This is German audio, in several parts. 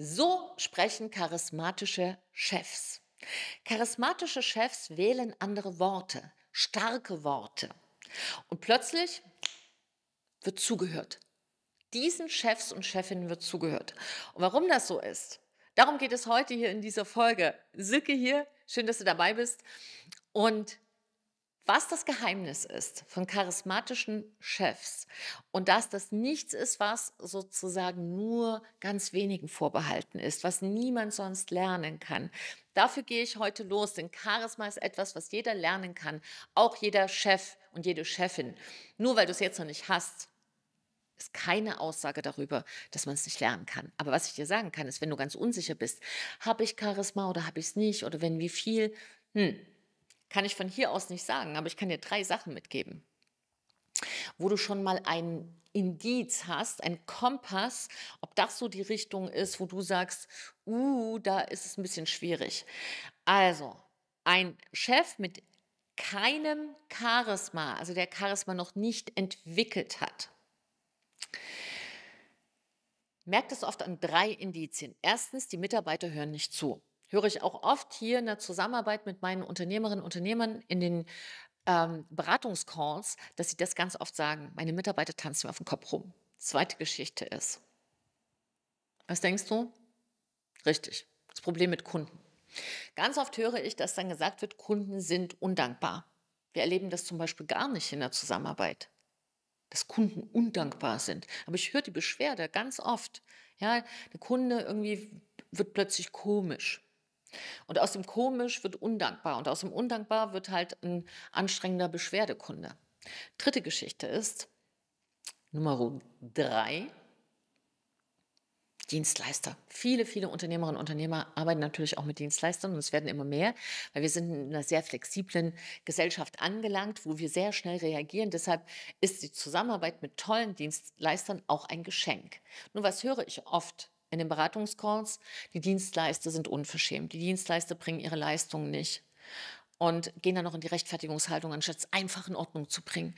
So sprechen charismatische Chefs. Charismatische Chefs wählen andere Worte, starke Worte. Und plötzlich wird zugehört. Diesen Chefs und Chefinnen wird zugehört. Und warum das so ist, darum geht es heute hier in dieser Folge. Silke hier, schön, dass du dabei bist. Und was das Geheimnis ist von charismatischen Chefs und dass das nichts ist, was sozusagen nur ganz wenigen vorbehalten ist, was niemand sonst lernen kann. Dafür gehe ich heute los, denn Charisma ist etwas, was jeder lernen kann, auch jeder Chef und jede Chefin. Nur weil du es jetzt noch nicht hast, ist keine Aussage darüber, dass man es nicht lernen kann. Aber was ich dir sagen kann, ist, wenn du ganz unsicher bist, habe ich Charisma oder habe ich es nicht oder wenn wie viel, hm, kann ich von hier aus nicht sagen, aber ich kann dir drei Sachen mitgeben, wo du schon mal ein Indiz hast, ein Kompass, ob das so die Richtung ist, wo du sagst, uh, da ist es ein bisschen schwierig. Also, ein Chef mit keinem Charisma, also der Charisma noch nicht entwickelt hat, merkt es oft an drei Indizien. Erstens, die Mitarbeiter hören nicht zu höre ich auch oft hier in der Zusammenarbeit mit meinen Unternehmerinnen und Unternehmern in den ähm, Beratungscalls, dass sie das ganz oft sagen, meine Mitarbeiter tanzen mir auf den Kopf rum. Zweite Geschichte ist, was denkst du? Richtig, das Problem mit Kunden. Ganz oft höre ich, dass dann gesagt wird, Kunden sind undankbar. Wir erleben das zum Beispiel gar nicht in der Zusammenarbeit dass Kunden undankbar sind. Aber ich höre die Beschwerde ganz oft. Ja, der Kunde irgendwie wird plötzlich komisch. Und aus dem komisch wird undankbar und aus dem undankbar wird halt ein anstrengender Beschwerdekunde. Dritte Geschichte ist Nummer drei. Dienstleister. Viele, viele Unternehmerinnen und Unternehmer arbeiten natürlich auch mit Dienstleistern und es werden immer mehr, weil wir sind in einer sehr flexiblen Gesellschaft angelangt, wo wir sehr schnell reagieren. Deshalb ist die Zusammenarbeit mit tollen Dienstleistern auch ein Geschenk. Nun, was höre ich oft? in den Beratungscalls, die Dienstleister sind unverschämt. Die Dienstleister bringen ihre Leistungen nicht und gehen dann noch in die Rechtfertigungshaltung, anstatt es einfach in Ordnung zu bringen.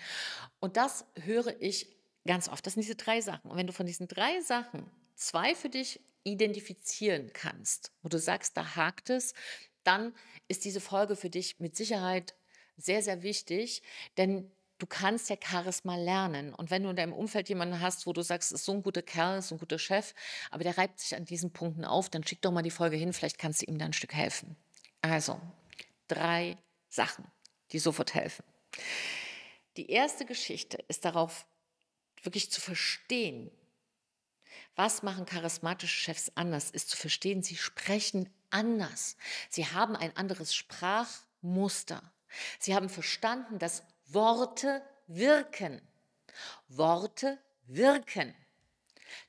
Und das höre ich ganz oft. Das sind diese drei Sachen. Und wenn du von diesen drei Sachen zwei für dich identifizieren kannst, wo du sagst, da hakt es, dann ist diese Folge für dich mit Sicherheit sehr, sehr wichtig, denn du kannst ja Charisma lernen. Und wenn du in deinem Umfeld jemanden hast, wo du sagst, ist so ein guter Kerl, ist so ein guter Chef, aber der reibt sich an diesen Punkten auf, dann schick doch mal die Folge hin, vielleicht kannst du ihm da ein Stück helfen. Also, drei Sachen, die sofort helfen. Die erste Geschichte ist darauf, wirklich zu verstehen, was machen charismatische Chefs anders, ist zu verstehen, sie sprechen anders. Sie haben ein anderes Sprachmuster. Sie haben verstanden, dass Worte wirken. Worte wirken.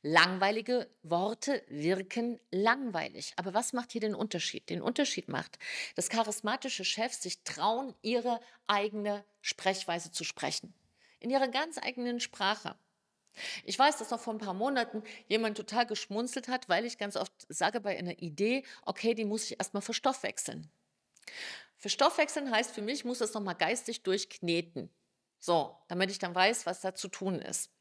Langweilige Worte wirken langweilig. Aber was macht hier den Unterschied? Den Unterschied macht, dass charismatische Chefs sich trauen, ihre eigene Sprechweise zu sprechen. In ihrer ganz eigenen Sprache. Ich weiß, dass noch vor ein paar Monaten jemand total geschmunzelt hat, weil ich ganz oft sage bei einer Idee, okay, die muss ich erstmal verstoffwechseln. Verstoffwechseln heißt für mich, ich muss das nochmal geistig durchkneten. So, damit ich dann weiß, was da zu tun ist.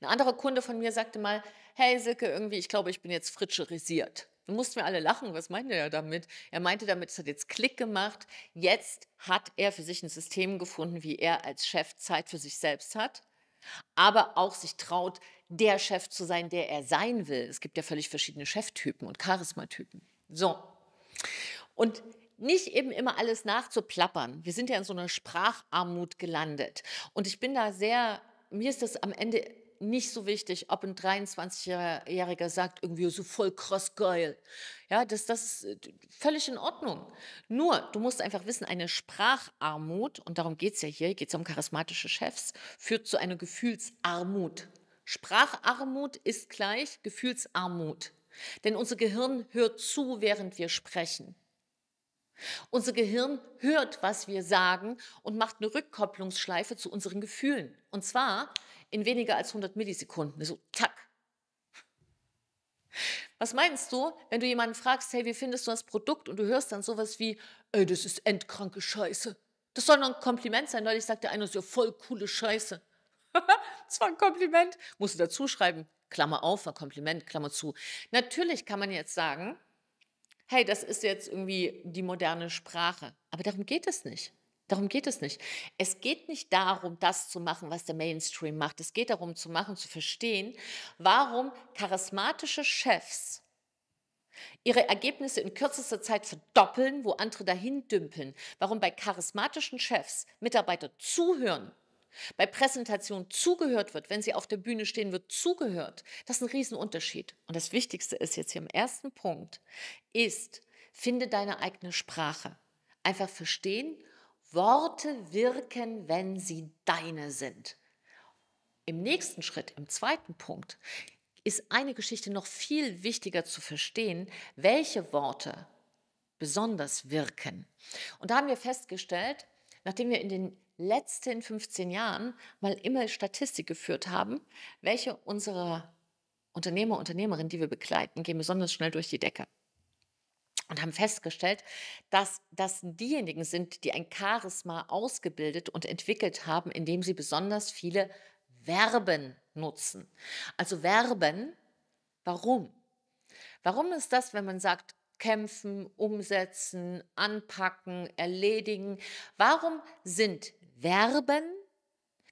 Ein anderer Kunde von mir sagte mal, hey Silke, irgendwie, ich glaube, ich bin jetzt fritscherisiert. Du mussten wir alle lachen, was meint er damit? Er meinte damit, es hat jetzt Klick gemacht. Jetzt hat er für sich ein System gefunden, wie er als Chef Zeit für sich selbst hat, aber auch sich traut, der Chef zu sein, der er sein will. Es gibt ja völlig verschiedene Cheftypen und Charismatypen. So. Und nicht eben immer alles nachzuplappern. Wir sind ja in so einer Spracharmut gelandet. Und ich bin da sehr, mir ist das am Ende nicht so wichtig, ob ein 23-Jähriger sagt, irgendwie oh, so voll krass geil. Ja, das, das ist äh, völlig in Ordnung. Nur, du musst einfach wissen, eine Spracharmut, und darum geht es ja hier, geht es um charismatische Chefs, führt zu einer Gefühlsarmut. Spracharmut ist gleich Gefühlsarmut. Denn unser Gehirn hört zu, während wir sprechen. Unser Gehirn hört, was wir sagen und macht eine Rückkopplungsschleife zu unseren Gefühlen. Und zwar in weniger als 100 Millisekunden. So, also, tack. Was meinst du, wenn du jemanden fragst, hey, wie findest du das Produkt? Und du hörst dann sowas wie, ey, das ist endkranke Scheiße. Das soll noch ein Kompliment sein. Neulich sagte einer, das ist ja voll coole Scheiße. das war ein Kompliment. Musst du dazu schreiben, Klammer auf, war Kompliment, Klammer zu. Natürlich kann man jetzt sagen, hey, das ist jetzt irgendwie die moderne Sprache. Aber darum geht es nicht. Darum geht es nicht. Es geht nicht darum, das zu machen, was der Mainstream macht. Es geht darum, zu machen, zu verstehen, warum charismatische Chefs ihre Ergebnisse in kürzester Zeit verdoppeln, wo andere dahin dümpeln. Warum bei charismatischen Chefs Mitarbeiter zuhören bei Präsentation zugehört wird, wenn sie auf der Bühne stehen, wird zugehört. Das ist ein Riesenunterschied. Und das Wichtigste ist jetzt hier im ersten Punkt, ist, finde deine eigene Sprache. Einfach verstehen, Worte wirken, wenn sie deine sind. Im nächsten Schritt, im zweiten Punkt, ist eine Geschichte noch viel wichtiger zu verstehen, welche Worte besonders wirken. Und da haben wir festgestellt, nachdem wir in den letzten 15 Jahren mal immer Statistik geführt haben, welche unserer Unternehmer, Unternehmerinnen, die wir begleiten, gehen besonders schnell durch die Decke. Und haben festgestellt, dass das diejenigen sind, die ein Charisma ausgebildet und entwickelt haben, indem sie besonders viele Verben nutzen. Also Verben, warum? Warum ist das, wenn man sagt, kämpfen, umsetzen, anpacken, erledigen? Warum sind Verben,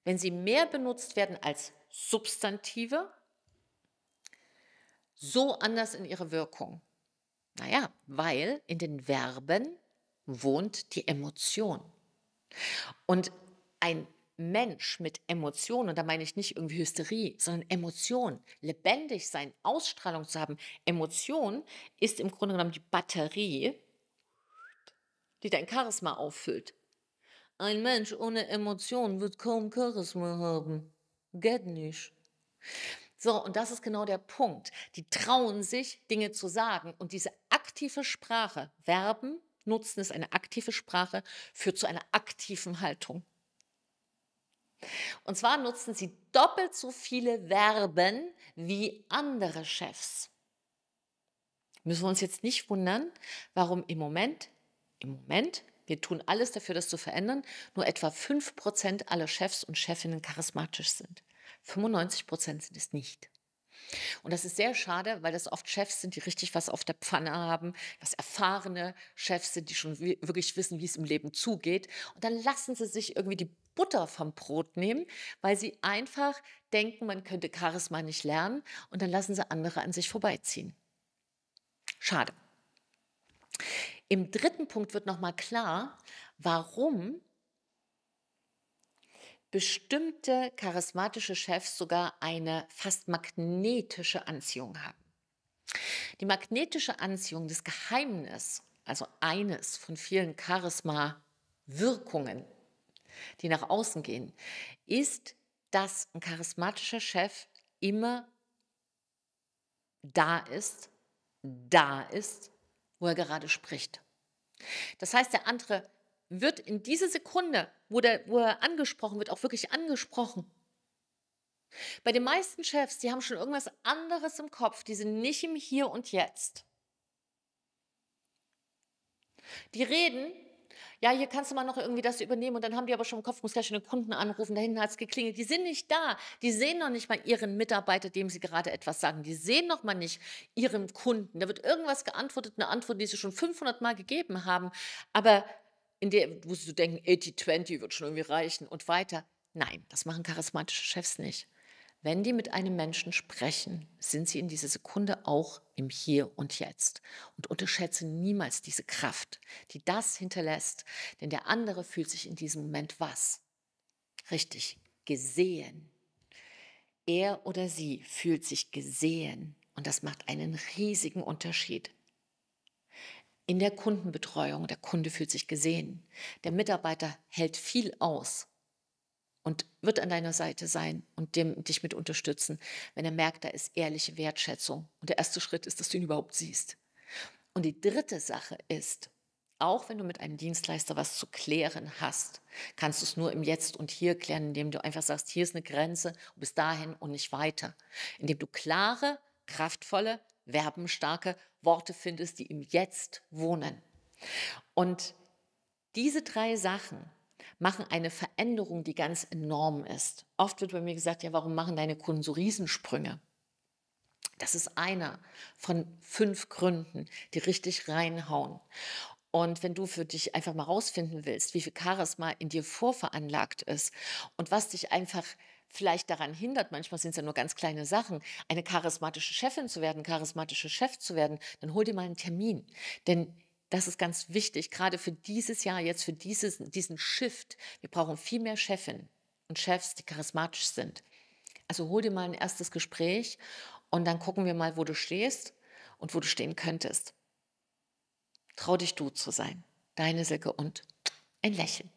wenn sie mehr benutzt werden als Substantive, so anders in ihrer Wirkung. Naja, weil in den Verben wohnt die Emotion. Und ein Mensch mit Emotionen, und da meine ich nicht irgendwie Hysterie, sondern Emotion, lebendig sein, Ausstrahlung zu haben. Emotion ist im Grunde genommen die Batterie, die dein Charisma auffüllt. Ein Mensch ohne Emotionen wird kaum Charisma haben. Geht nicht. So, und das ist genau der Punkt. Die trauen sich, Dinge zu sagen. Und diese aktive Sprache, Verben nutzen, ist eine aktive Sprache, führt zu einer aktiven Haltung. Und zwar nutzen sie doppelt so viele Verben wie andere Chefs. Müssen wir uns jetzt nicht wundern, warum im Moment, im Moment wir tun alles dafür, das zu verändern. Nur etwa 5% aller Chefs und Chefinnen charismatisch sind. 95% sind es nicht. Und das ist sehr schade, weil das oft Chefs sind, die richtig was auf der Pfanne haben, das erfahrene Chefs sind, die schon wirklich wissen, wie es im Leben zugeht. Und dann lassen sie sich irgendwie die Butter vom Brot nehmen, weil sie einfach denken, man könnte Charisma nicht lernen und dann lassen sie andere an sich vorbeiziehen. Schade. Im dritten Punkt wird nochmal klar, warum bestimmte charismatische Chefs sogar eine fast magnetische Anziehung haben. Die magnetische Anziehung, das Geheimnis, also eines von vielen Charisma-Wirkungen, die nach außen gehen, ist, dass ein charismatischer Chef immer da ist, da ist wo er gerade spricht. Das heißt, der andere wird in diese Sekunde, wo, der, wo er angesprochen wird, auch wirklich angesprochen. Bei den meisten Chefs, die haben schon irgendwas anderes im Kopf, die sind nicht im Hier und Jetzt. Die reden ja, hier kannst du mal noch irgendwie das übernehmen und dann haben die aber schon im Kopf, muss gleich schon den Kunden anrufen, da hinten hat es geklingelt. Die sind nicht da. Die sehen noch nicht mal ihren Mitarbeiter, dem sie gerade etwas sagen. Die sehen noch mal nicht ihren Kunden. Da wird irgendwas geantwortet, eine Antwort, die sie schon 500 Mal gegeben haben. Aber in der, wo sie so denken, 80-20 wird schon irgendwie reichen und weiter. Nein, das machen charismatische Chefs nicht. Wenn die mit einem Menschen sprechen, sind sie in dieser Sekunde auch im Hier und Jetzt. Und unterschätze niemals diese Kraft, die das hinterlässt. Denn der andere fühlt sich in diesem Moment was? Richtig, gesehen. Er oder sie fühlt sich gesehen. Und das macht einen riesigen Unterschied. In der Kundenbetreuung, der Kunde fühlt sich gesehen. Der Mitarbeiter hält viel aus und wird an deiner Seite sein und dem, dich mit unterstützen, wenn er merkt, da ist ehrliche Wertschätzung. Und der erste Schritt ist, dass du ihn überhaupt siehst. Und die dritte Sache ist, auch wenn du mit einem Dienstleister was zu klären hast, kannst du es nur im Jetzt und Hier klären, indem du einfach sagst, hier ist eine Grenze, bis dahin und nicht weiter. Indem du klare, kraftvolle, werbenstarke Worte findest, die im Jetzt wohnen. Und diese drei Sachen machen eine Veränderung, die ganz enorm ist. Oft wird bei mir gesagt, ja, warum machen deine Kunden so Riesensprünge? Das ist einer von fünf Gründen, die richtig reinhauen. Und wenn du für dich einfach mal rausfinden willst, wie viel Charisma in dir vorveranlagt ist und was dich einfach vielleicht daran hindert, manchmal sind es ja nur ganz kleine Sachen, eine charismatische Chefin zu werden, charismatische Chef zu werden, dann hol dir mal einen Termin. Denn das ist ganz wichtig, gerade für dieses Jahr, jetzt für dieses, diesen Shift. Wir brauchen viel mehr Chefinnen und Chefs, die charismatisch sind. Also hol dir mal ein erstes Gespräch und dann gucken wir mal, wo du stehst und wo du stehen könntest. Trau dich du zu sein. Deine Silke und ein Lächeln.